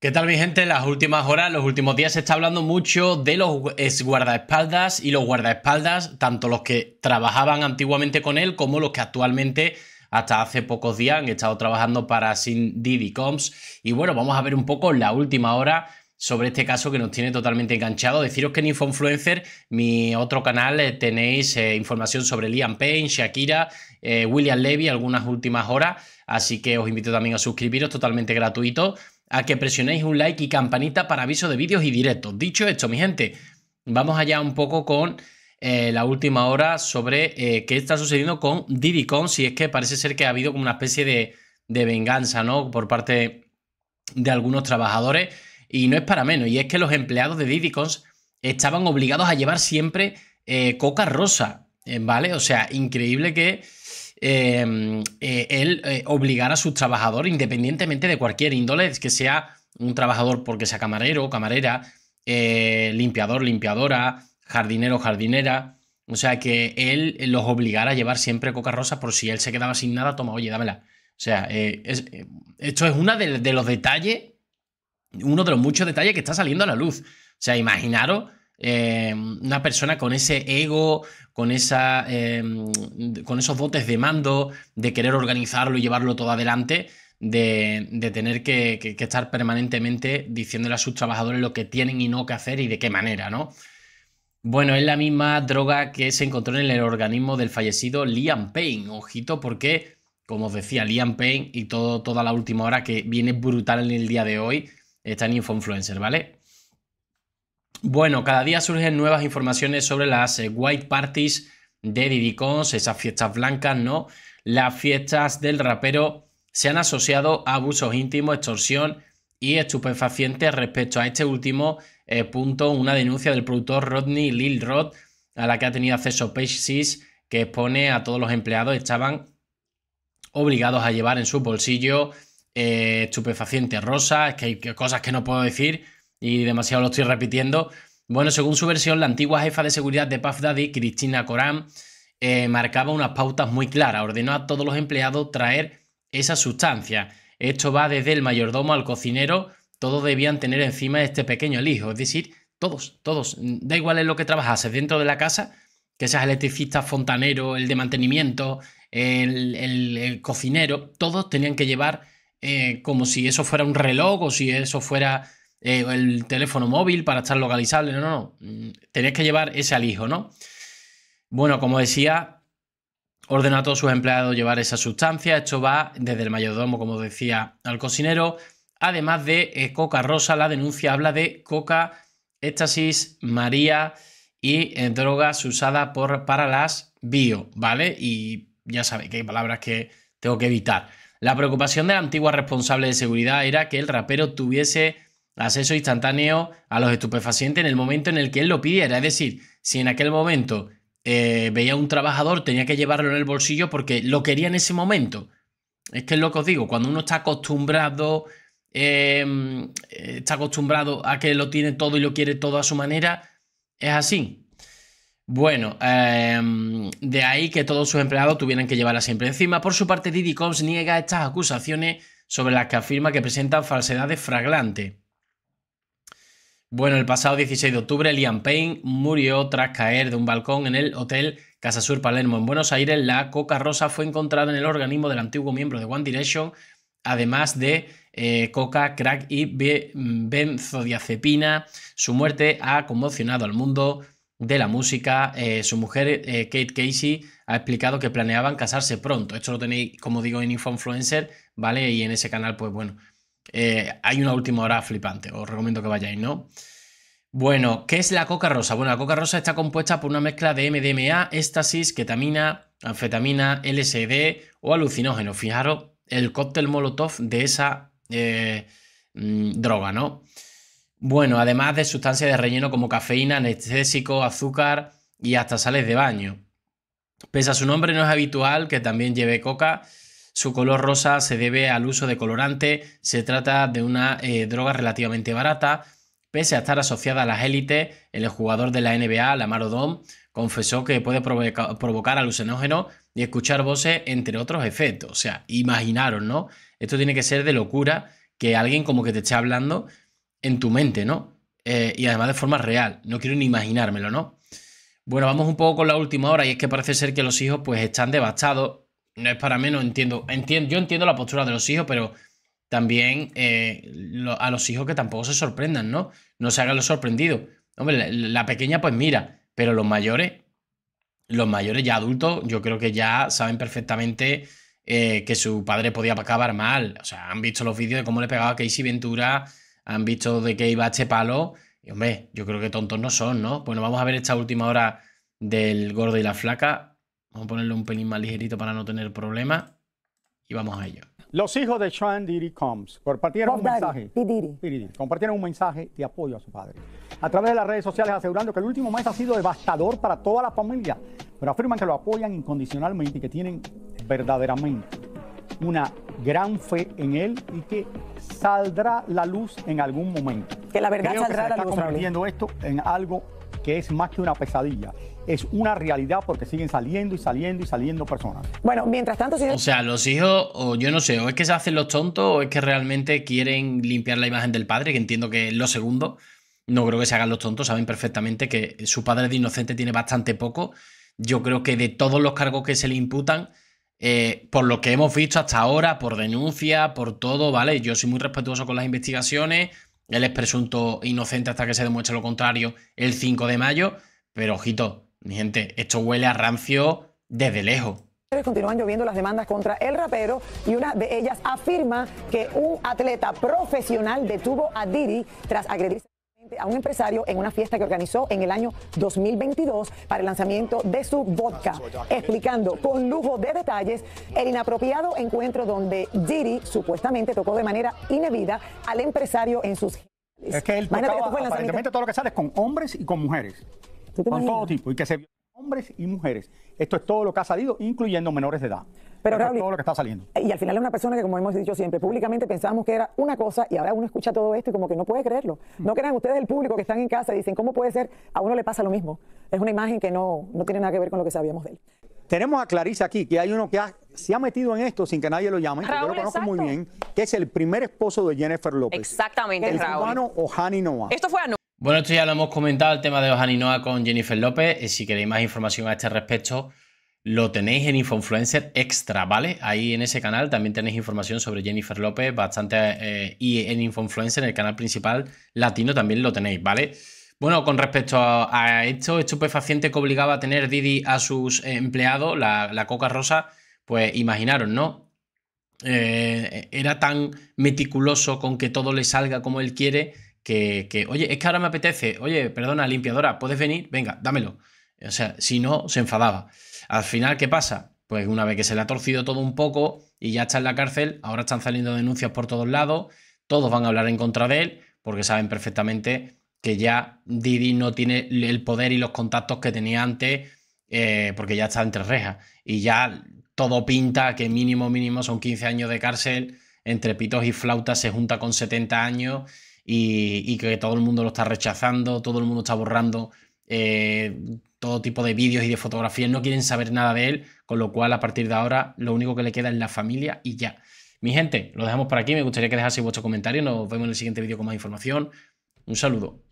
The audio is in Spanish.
¿Qué tal mi gente? En las últimas horas, los últimos días se está hablando mucho de los guardaespaldas y los guardaespaldas, tanto los que trabajaban antiguamente con él como los que actualmente hasta hace pocos días han estado trabajando para Sin Y bueno, vamos a ver un poco la última hora sobre este caso que nos tiene totalmente enganchado. Deciros que en Influencer, mi otro canal, eh, tenéis eh, información sobre Liam Payne, Shakira, eh, William Levy, algunas últimas horas. Así que os invito también a suscribiros, totalmente gratuito a que presionéis un like y campanita para aviso de vídeos y directos. Dicho esto, mi gente, vamos allá un poco con eh, la última hora sobre eh, qué está sucediendo con Didicons. si es que parece ser que ha habido como una especie de, venganza, ¿no? Por parte de algunos trabajadores. Y no es para menos, y es que los empleados de Didicons estaban obligados a llevar siempre eh, coca rosa, ¿vale? O sea, increíble que Em, eh, él obligara eh, obligar a sus trabajadores, independientemente de cualquier índole, que sea un trabajador porque sea camarero, camarera, eh, limpiador, limpiadora, jardinero, jardinera. O sea, que él los obligara a llevar siempre coca rosa por si él se quedaba sin nada, toma, oye, dámela. O sea, esto es uno de, de los detalles, uno de los muchos detalles que está saliendo a la luz. O sea, imaginaros eh, una persona con ese ego, con, esa, eh, con esos botes de mando, de querer organizarlo y llevarlo todo adelante, de, tener que, estar permanentemente diciéndole a sus trabajadores lo que tienen y no que hacer y de qué manera, ¿no? Bueno, es la misma droga que se encontró en el organismo del fallecido Liam Payne. Ojito, porque, como os decía, Liam Payne y todo, toda la última hora que viene brutal en el día de hoy está en Info Influencer, ¿vale? Bueno, cada día surgen nuevas informaciones sobre las eh, white parties de Diddy esas fiestas blancas, ¿no? Las fiestas del rapero se han asociado a abusos íntimos, extorsión y estupefacientes respecto a este último eh, punto, una denuncia del productor Rodney Lil Roth, a la que ha tenido acceso Page que expone a todos los empleados estaban obligados a llevar en su bolsillo eh, estupefacientes rosas, que hay cosas que no puedo decir, y demasiado lo estoy repitiendo. Bueno, según su versión, la antigua jefa de seguridad de PAF Daddy, Cristina Corán, eh, marcaba unas pautas muy claras. Ordenó a todos los empleados traer esa sustancia. Esto va desde el mayordomo al cocinero. Todos debían tener encima este pequeño elijo. Es decir, todos, todos. Da igual en lo que trabajases dentro de la casa, que seas electricista, fontanero, el de mantenimiento, el, cocinero. Todos tenían que llevar eh, como si eso fuera un reloj o si eso fuera eh, el teléfono móvil para estar localizable, no, no, no. Mm, Tenéis que llevar ese alijo, ¿no? Bueno, como decía, ordena a todos sus empleados llevar esa sustancia. Esto va desde el mayordomo, como decía, al cocinero. Además de eh, Coca Rosa, la denuncia habla de Coca, éxtasis, María y eh, drogas usadas por, para las bio, ¿vale? Y ya sabéis que hay palabras que tengo que evitar. La preocupación de la antigua responsable de seguridad era que el rapero tuviese acceso instantáneo a los estupefacientes en el momento en el que él lo pidiera. Es decir, si en aquel momento eh, veía a un trabajador, tenía que llevarlo en el bolsillo porque lo quería en ese momento. Es que es lo que os digo, cuando uno está acostumbrado, em, está acostumbrado a que lo tiene todo y lo quiere todo a su manera, es así. Bueno, em, de ahí que todos sus empleados tuvieran que llevarla siempre encima. Por su parte, Didi Combs niega estas acusaciones sobre las que afirma que presentan falsedades fraglantes. Bueno, el pasado 16 de octubre, Liam Payne murió tras caer de un balcón en el Hotel Casa Sur Palermo en Buenos Aires. La coca rosa fue encontrada en el organismo del antiguo miembro de One Direction, además de eh, coca, crack y mm, benzodiazepina. Su muerte ha conmocionado al mundo de la música. Eh, su mujer, eh, Kate Casey, ha explicado que planeaban casarse pronto. Esto lo tenéis, como digo, en Influencer, ¿vale? Y en ese canal, pues bueno, eh, hay una última hora flipante, os recomiendo que vayáis, ¿no? Bueno, ¿qué es la coca rosa? Bueno, la coca rosa está compuesta por una mezcla de MDMA, éxtasis, ketamina, anfetamina, LSD o alucinógenos. Fijaros el cóctel molotov de esa eh, mm, droga, ¿no? Bueno, además de sustancias de relleno como cafeína, anestésico, azúcar y hasta sales de baño. Pese a su nombre, no es habitual que también lleve coca su color rosa se debe al uso de colorante, se trata de una eh, droga relativamente barata. Pese a estar asociada a las élites, el jugador de la NBA, la Odom, confesó que puede provocar alucinógeno y escuchar voces, entre otros efectos. O sea, imaginaros, ¿no? Esto tiene que ser de locura que alguien como que te esté hablando en tu mente, ¿no? Eh, y además de forma real. No quiero ni imaginármelo, ¿no? Bueno, vamos un poco con la última hora y es que parece ser que los hijos pues están devastados no es para menos, entiendo, entiendo, yo entiendo la postura de los hijos, pero también eh, a los hijos que tampoco se sorprendan, ¿no? No se hagan los sorprendidos. Hombre, la, pequeña pues mira, pero los mayores, los mayores ya adultos, yo creo que ya saben perfectamente eh, que su padre podía acabar mal. O sea, han visto los vídeos de cómo le pegaba a Casey Ventura, han visto de qué iba este palo. Y hombre, yo creo que tontos no son, ¿no? Bueno, pues vamos a ver esta última hora del gordo y la flaca. Vamos a ponerle un pelín más ligerito para no tener problema Y vamos a ello. Los hijos de Sean Diddy Combs compartieron un mensaje. Compartieron un mensaje de apoyo a su padre. A través de las redes sociales asegurando que el último mes ha sido devastador para toda la familia. Pero afirman que lo apoyan incondicionalmente y que tienen verdaderamente una gran fe en él y que saldrá la luz en algún momento. Que la verdad saldrá que la luz. convirtiendo esto en algo que es más que una pesadilla, es una realidad porque siguen saliendo y saliendo y saliendo personas. Bueno, mientras tanto... O sea, los hijos, o yo no sé, o es que se hacen los tontos o es que realmente quieren limpiar la imagen del padre, que entiendo que es lo segundo. No creo que se hagan los tontos, saben perfectamente que su padre de inocente tiene bastante poco. Yo creo que de todos los cargos que se le imputan, eh, por lo que hemos visto hasta ahora, por denuncia, por todo, ¿vale? Yo soy muy respetuoso con las investigaciones, él es presunto inocente hasta que se demuestre lo contrario el 5 de mayo. Pero ojito, mi gente, esto huele a rancio desde lejos. Continúan lloviendo las demandas contra el rapero y una de ellas afirma que un atleta profesional detuvo a Didi tras agredirse a un empresario en una fiesta que organizó en el año 2022 para el lanzamiento de su vodka, explicando con lujo de detalles el inapropiado encuentro donde Giri supuestamente tocó de manera inevida al empresario en sus... Es que él tocaba, aparentemente todo lo que sale es con hombres y con mujeres, con todo tipo, y que hombres y mujeres. Esto es todo lo que ha salido, incluyendo menores de edad. Pero todo lo que está saliendo. Y al final es una persona que, como hemos dicho siempre, públicamente pensábamos que era una cosa y ahora uno escucha todo esto y como que no puede creerlo. Mm. No crean ustedes el público que están en casa y dicen, ¿cómo puede ser? A uno le pasa lo mismo. Es una imagen que no, no tiene nada que ver con lo que sabíamos de él. Tenemos a Clarice aquí, que hay uno que se ha metido en esto sin que nadie lo llame, que lo conozco muy bien, que es el primer esposo de Jennifer López. Exactamente, el Raúl. Noah. Esto fue a bueno, esto ya lo hemos comentado, el tema de los Noah con Jennifer López. Eh, si queréis más información a este respecto, lo tenéis en Infoinfluencer Extra, ¿vale? Ahí en ese canal también tenéis información sobre Jennifer López, bastante. Eh, y en Infoinfluencer, en el canal principal latino, también lo tenéis, ¿vale? Bueno, con respecto a, esto, estupefaciente que obligaba a tener Didi a sus eh, empleados, la, coca rosa, pues imaginaron, ¿no? era tan meticuloso con que todo le salga como él quiere que, oye, es que ahora me apetece, oye, perdona, limpiadora, ¿puedes venir? Venga, dámelo. O sea, si no, se enfadaba. Al final, ¿qué pasa? Pues una vez que se le ha torcido todo un poco y ya está en la cárcel, ahora están saliendo denuncias por todos lados, todos van a hablar en contra de él, porque saben perfectamente que ya Didi no tiene el poder y los contactos que tenía antes, eh, porque ya está entre rejas. Y ya todo pinta que mínimo, mínimo son 15 años de cárcel, entre pitos y flautas se junta con 70 años y, que todo el mundo lo está rechazando, todo el mundo está borrando eh, todo tipo de vídeos y de fotografías, no quieren saber nada de él, con lo cual a partir de ahora lo único que le queda es la familia y ya. Mi gente, lo dejamos por aquí, me gustaría que dejaseis vuestro comentario, nos vemos en el siguiente vídeo con más información. Un saludo.